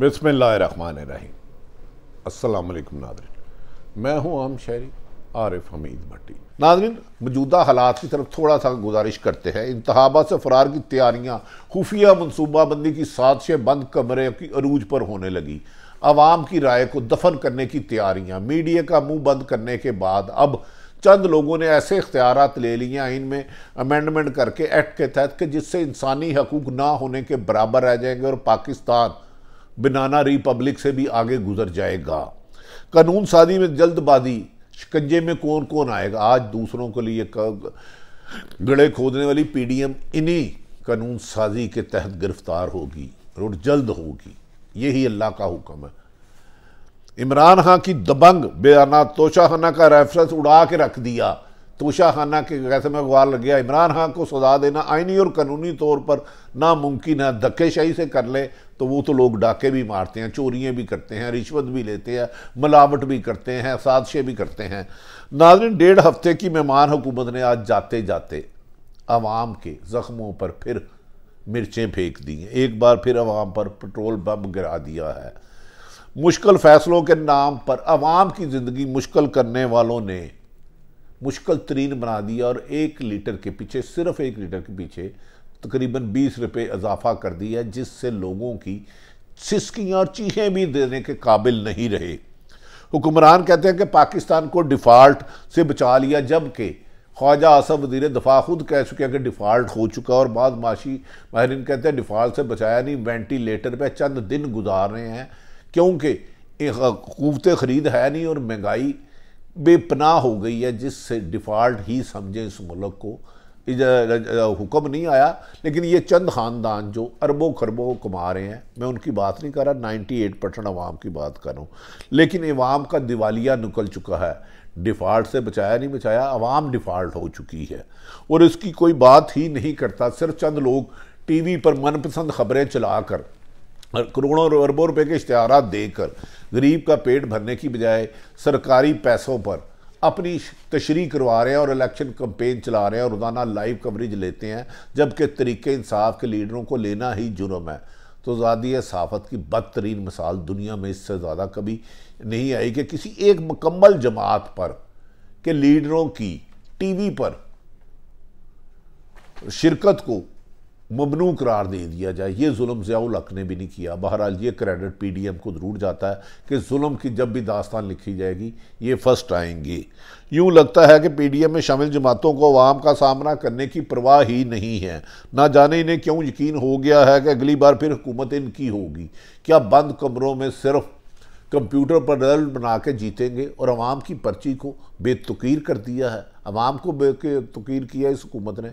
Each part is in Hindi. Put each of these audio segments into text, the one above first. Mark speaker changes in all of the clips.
Speaker 1: बसमान रहीम असलकम नादरीन मैं हूं आम शहरी आरिफ हमीद भट्टी नादरीन मौजूदा हालात की तरफ थोड़ा सा गुजारिश करते हैं इंतहाबा से फरार की तैयारियाँ खुफिया मनसूबाबंदी की साजिशें बंद कमरे की अरूज पर होने लगी आवाम की राय को दफन करने की तैयारियाँ मीडिया का मुंह बंद करने के बाद अब चंद लोगों ने ऐसे इख्तियार ले लिए आइन में अमेंडमेंट करके एक्ट के तहत कि जिससे इंसानी हकूक ना होने के बराबर रह जाएंगे और पाकिस्तान बनाना रिपब्लिक से भी आगे गुजर जाएगा कानून साजी में जल्दबाजी शिकंजे में कौन कौन आएगा आज दूसरों के लिए गड़े खोदने वाली पीडीएम इन्हीं कानून साजी के तहत गिरफ्तार होगी और जल्द होगी यही अल्लाह का हुक्म है इमरान खां की दबंग बेना तोशाखाना का रेफरेंस उड़ा के रख दिया तोशा खाना के कैसे में गुआर लग गया इमरान खान को सजा देना आइनी और कानूनी तौर पर नामुमकिन है धक्केशाही से कर ले तो वो तो लोग डाके भी मारते हैं चोरियाँ भी करते हैं रिश्वत भी लेते हैं मिलावट भी करते हैं साजिशें भी करते हैं नाजरन डेढ़ हफ्ते की मेहमान हुकूमत ने आज जाते जाते आवाम के ज़ख्मों पर फिर मिर्चें फेंक दी हैं एक बार फिर आवाम पर पेट्रोल बम गिरा दिया है मुश्किल फैसलों के नाम पर आवाम की ज़िंदगी मुश्किल करने वालों ने मुश्किल तरीन बना दी और एक लीटर के पीछे सिर्फ एक लीटर के पीछे तकरीबन बीस रुपये इजाफा कर दिया जिससे लोगों की सिस्कियाँ और चीहें भी देने के काबिल नहीं रहे हुक्मरान कहते हैं कि पाकिस्तान को डिफ़ाल्ट से बचा लिया जबकि ख्वाजा आसफ वजीर दफा खुद कह चुके हैं कि डिफ़ाल्ट हो चुका और बाद माशी माहरीन कहते हैं डिफ़ाल्ट से बचाया नहीं वेंटिलेटर पर चंद दिन गुजार रहे हैं क्योंकि क़ुतें ख़रीद है नहीं और महंगाई बेपनाह हो गई है जिससे डिफ़ॉल्ट ही समझें इस मुल्क को हुक्म नहीं आया लेकिन ये चंद ख़ानदान जो अरबों खरबों कमा रहे हैं मैं उनकी बात नहीं कर रहा नाइन्टी एट परसेंट अवाम की बात कर रहा हूँ लेकिन अवाम का दिवालिया निकल चुका है डिफ़ॉल्ट से बचाया नहीं बचाया अवाम डिफ़ॉल्ट हो चुकी है और इसकी कोई बात ही नहीं करता सिर्फ चंद लोग वी पर मनपसंद खबरें चला करोड़ों अरबों रुपये के इश्तहार देकर गरीब का पेट भरने की बजाय सरकारी पैसों पर अपनी तशरी करवा रहे हैं और इलेक्शन कंपेन चला रहे हैं और रोज़ाना लाइव कवरेज लेते हैं जबकि तरीके इंसाफ के लीडरों को लेना ही जुर्म है तो आज़ादी सहाफ़त की बदतरीन मिसाल दुनिया में इससे ज़्यादा कभी नहीं आई कि किसी एक मुकम्मल जमात पर के लीडरों की टीवी पर शिरकत को ममनू करार दे दिया जाए ये जुल्म ज़ियाउल हक ने भी नहीं किया बहरहाल ये क्रेडिट पी डी एम को ज़रूर जाता है कि जुल्म की जब भी दास्तान लिखी जाएगी ये फर्स्ट आएंगी यूँ लगता है कि पी डी एम में शामिल जमातों को आवाम का सामना करने की परवाह ही नहीं है ना जाने इन्हें क्यों यकीन हो गया है कि अगली बार फिर हुकूमत इनकी होगी क्या बंद कमरों में सिर्फ कंप्यूटर पर रल बना के जीतेंगे और आवाम की पर्ची को बेतकीर कर दिया है आवाम को बेतकीर किया इस हुकूमत ने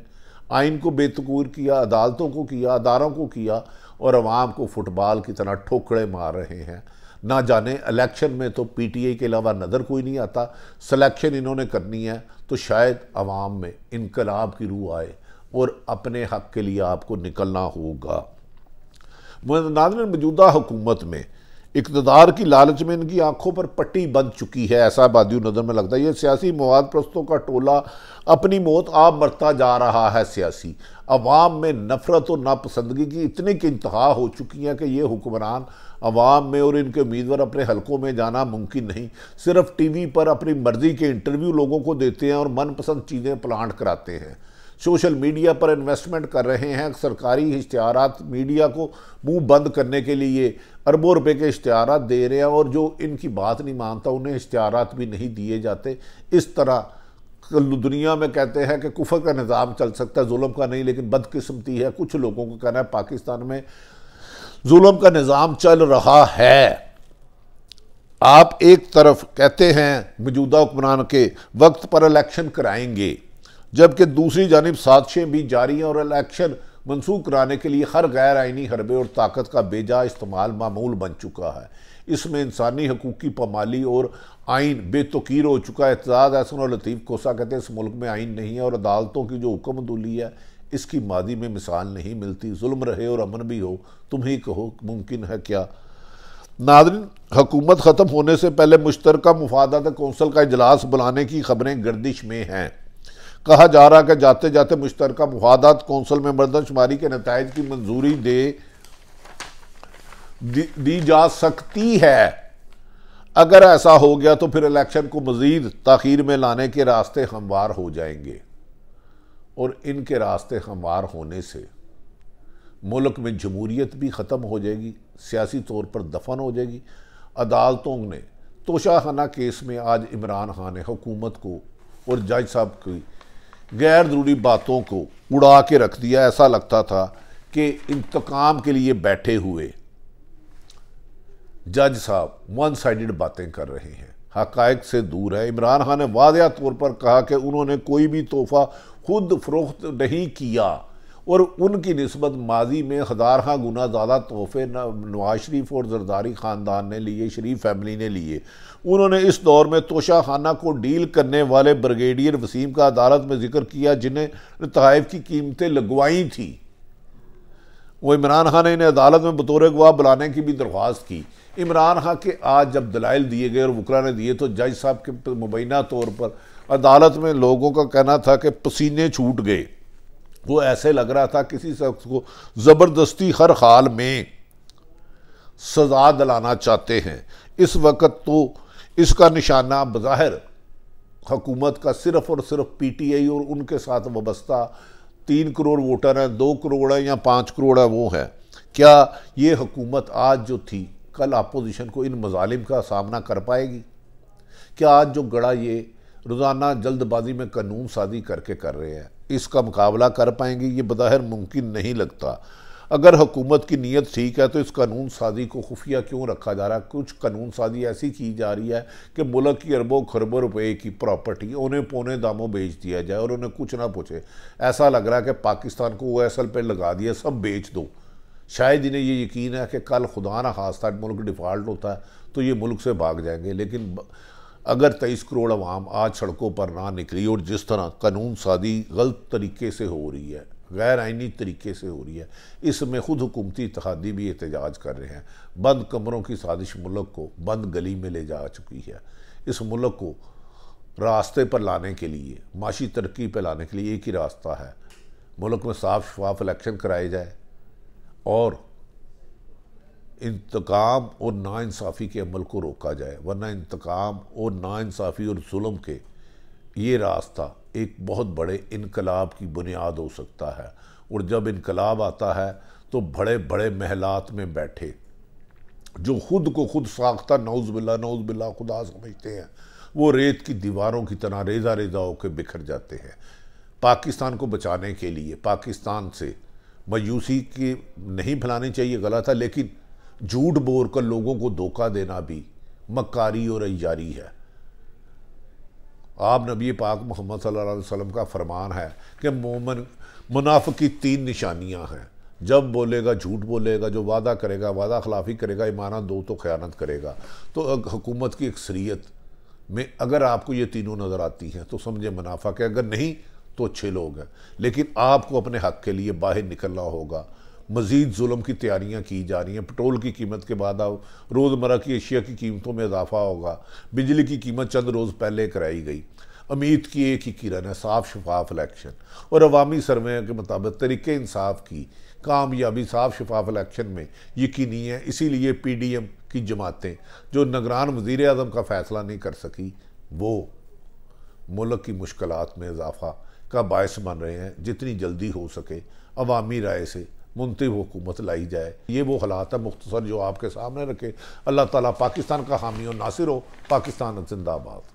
Speaker 1: आइन को बेतकूर किया अदालतों को किया अदारों को किया और आवाम को फुटबॉल की तरह ठोकड़े मार रहे हैं ना जाने इलेक्शन में तो पी टी आई के अलावा नज़र कोई नहीं आता सिलेक्शन इन्होंने करनी है तो शायद आवाम में इनकलाब की रूह आए और अपने हक के लिए आपको निकलना होगा नाजन मौजूदा हुकूमत में इकतदार की लालच में इनकी आंखों पर पट्टी बंध चुकी है ऐसा बादी नज़र में लगता है ये सियासी मवाद प्रस्तों का टोला अपनी मौत आप मरता जा रहा है सियासी अवाम में नफरत और नापसंदगी की इतनी की इंतहा हो चुकी है कि ये हुक्मरान अवाम में और इनके उम्मीदवार अपने हलकों में जाना मुमकिन नहीं सिर्फ टी वी पर अपनी मर्ज़ी के इंटरव्यू लोगों को देते हैं और मनपसंद चीज़ें प्लांट कराते हैं सोशल मीडिया पर इन्वेस्टमेंट कर रहे हैं सरकारी इश्तहार मीडिया को मुंह बंद करने के लिए अरबों रुपए के इश्तहार दे रहे हैं और जो इनकी बात नहीं मानता उन्हें इश्तहार भी नहीं दिए जाते इस तरह दुनिया में कहते हैं कि कुफर का निज़ाम चल सकता है जुल्म का नहीं लेकिन बदकिस्मती है कुछ लोगों का कहना है पाकिस्तान में जुल्म का निज़ाम चल रहा है आप एक तरफ कहते हैं मौजूदा हुक्मरान के वक्त पर इलेक्शन कराएंगे जबकि दूसरी जानब साजिशें भी जारी हैं और इलेक्शन मनसूख कराने के लिए हर गैर आइनी हरबे और ताकत का बेजा इस्तेमाल मामूल बन चुका है इसमें इंसानी हकूक़ की पमाली और आइन बेतकीर हो चुका है एतजाज़ अहसन और लतीफ़ कोसा कहते हैं इस मुल्क में आइन नहीं है और अदालतों की जो हुक्म दुली है इसकी मादी में मिसाल नहीं मिलती जुल्म रहे और अमन भी हो तुम ही कहो मुमकिन है क्या नादरीन हकूमत ख़त्म होने से पहले मुश्तरक मफादा कौंसल का इजलास बुलाने की खबरें गर्दिश में हैं कहा जा रहा है कि जाते जाते मुश्तर मफादात कौंसिल में मर्दमशुमारी के नतज की मंजूरी दे दी, दी जा सकती है अगर ऐसा हो गया तो फिर इलेक्शन को मज़ीद तखीर में लाने के रास्ते हमवार हो जाएंगे और इनके रास्ते हमवार होने से मुल्क में जमूरीत भी ख़त्म हो जाएगी सियासी तौर पर दफन हो जाएगी अदालतों ने तोशाखाना केस में आज इमरान खान ने हुकूमत को और जज साहब की गैर ज़रूरी बातों को उड़ा के रख दिया ऐसा लगता था कि इंतकाम के लिए बैठे हुए जज साहब वन साइडेड बातें कर रहे हैं हकायक से दूर है इमरान खान ने वाजह तौर पर कहा कि उन्होंने कोई भी तोहफा खुद फरोख्त नहीं किया और उनकी नस्बत माजी में हज़ारहा गुना ज़्यादा तोहफे नवाज शरीफ और जरदारी ख़ानदान ने लिए शरीफ फैमिली ने लिए उन्होंने इस दौर में तोशा खाना को डील करने वाले ब्रिगेडियर वसीम का अदालत में जिक्र किया जिन्हें तहफ़ की कीमतें लगवाई थी वो इमरान खान ने इन्हें अदालत में बतौर गवाह बुलाने की भी दरख्वास्त की इमरान खान के आज जब दलाइल दिए गए और वकला ने दिए तो जज साहब के मुबैना तौर पर अदालत में लोगों का कहना था कि पसीने छूट गए वो ऐसे लग रहा था किसी शख्स को ज़बरदस्ती हर हाल में सजा दिलाना चाहते हैं इस वक्त तो इसका निशाना बज़ाहिर हकूमत का सिर्फ और सिर्फ पीटीआई और उनके साथ वाबस्ता तीन करोड़ वोटर हैं दो करोड़ है या पाँच करोड़ है वो है क्या ये हुकूमत आज जो थी कल अपोजिशन को इन मजालिम का सामना कर पाएगी क्या आज जो गड़ा ये रोज़ाना जल्दबाजी में कानून साजी करके कर रहे हैं इसका मुकाबला कर पाएंगे ये बज़ाहिर मुमकिन नहीं लगता अगर हुकूमत की नीयत ठीक है तो इस कानून साजी को खुफिया क्यों रखा जा रहा है कुछ कानून साजी ऐसी की जा रही है कि मुल्क की अरबों खरबों रुपए की प्रॉपर्टी उन्हें पौने दामों बेच दिया जाए और उन्हें कुछ ना पूछे ऐसा लग रहा है कि पाकिस्तान को ओ एस एल पे लगा दिया सब बेच दो शायद इन्हें ये यकीन है कि कल खुदा ना खास्ता मुल्क डिफ़ाल्ट होता है तो ये मुल्क से भाग जाएंगे लेकिन अगर तेईस करोड़ आवाम आज सड़कों पर ना निकली और जिस तरह कानून सादी गलत तरीके से हो रही है गैर आइनी तरीके से हो रही है इसमें खुद हुकूमती इतिहादी भी एहतजाज कर रहे हैं बंद कमरों की साजिश मुल्क को बंद गली में ले जा चुकी है इस मुल्क को रास्ते पर लाने के लिए माशी तरक्की पर लाने के लिए एक ही रास्ता है मुल्क में साफ शफाफ इलेक्शन कराए जाए और इंतकाम और नासाफ़ी के अमल को रोका जाए वरना इंतकाम और नासाफ़ी और म के ये रास्ता एक बहुत बड़े इनकलाब की बुनियाद हो सकता है और जब इनकलाब आता है तो बड़े बड़े महलात में बैठे जो खुद को खुद साख्ता नौज बिल्ला नौज बिल्ला खुदा समझते हैं वो रेत की दीवारों की तरह रेजा रेजा होकर बिखर जाते हैं पाकिस्तान को बचाने के लिए पाकिस्तान से मायूसी की नहीं फैलानी चाहिए गलत है लेकिन झूठ कर लोगों को धोखा देना भी मकारी और अयारी है आप नबी पाक मोहम्मद सल्लल्लाहु अलैहि वसल्लम का फरमान है कि मोमन मुनाफ की तीन निशानियां हैं जब बोलेगा झूठ बोलेगा जो वादा करेगा वादा खिलाफी करेगा इमाना दो तो ख्यानत करेगा तो हुकूमत की अक्सरीत में अगर आपको ये तीनों नज़र आती हैं तो समझे मुनाफा के अगर नहीं तो अच्छे लोग हैं लेकिन आपको अपने हक के लिए बाहर निकलना होगा मज़ीद जुल्म की तैयारियाँ की जा रही हैं पेट्रोल की कीमत के बाद अब रोज़मर्रा की अशिया की कीमतों में इजाफा होगा बिजली की कीमत चंद रोज़ पहले कराई गई उम्मीद की एक ही किरण है साफ शफाफ इलेक्शन और अवामी सर्वे के मुताबिक तरीके इंसाफ की कामयाबी साफ शफाफ इलेक्शन में यकीनी है इसीलिए पी डी एम की जमातें जो नगरान वजीर अजम का फ़ैसला नहीं कर सकी वो मुल्क की मुश्किल में इजाफा का बायस बन रहे हैं जितनी जल्दी हो सके अवामी राय से मुनतब हुकूमत लाई जाए ये वो हालात है मुख्तसर जो आपके सामने रखे अल्लाह ताली पाकिस्तान का हामी और नासिर हो पाकिस्तान जिंदाबाद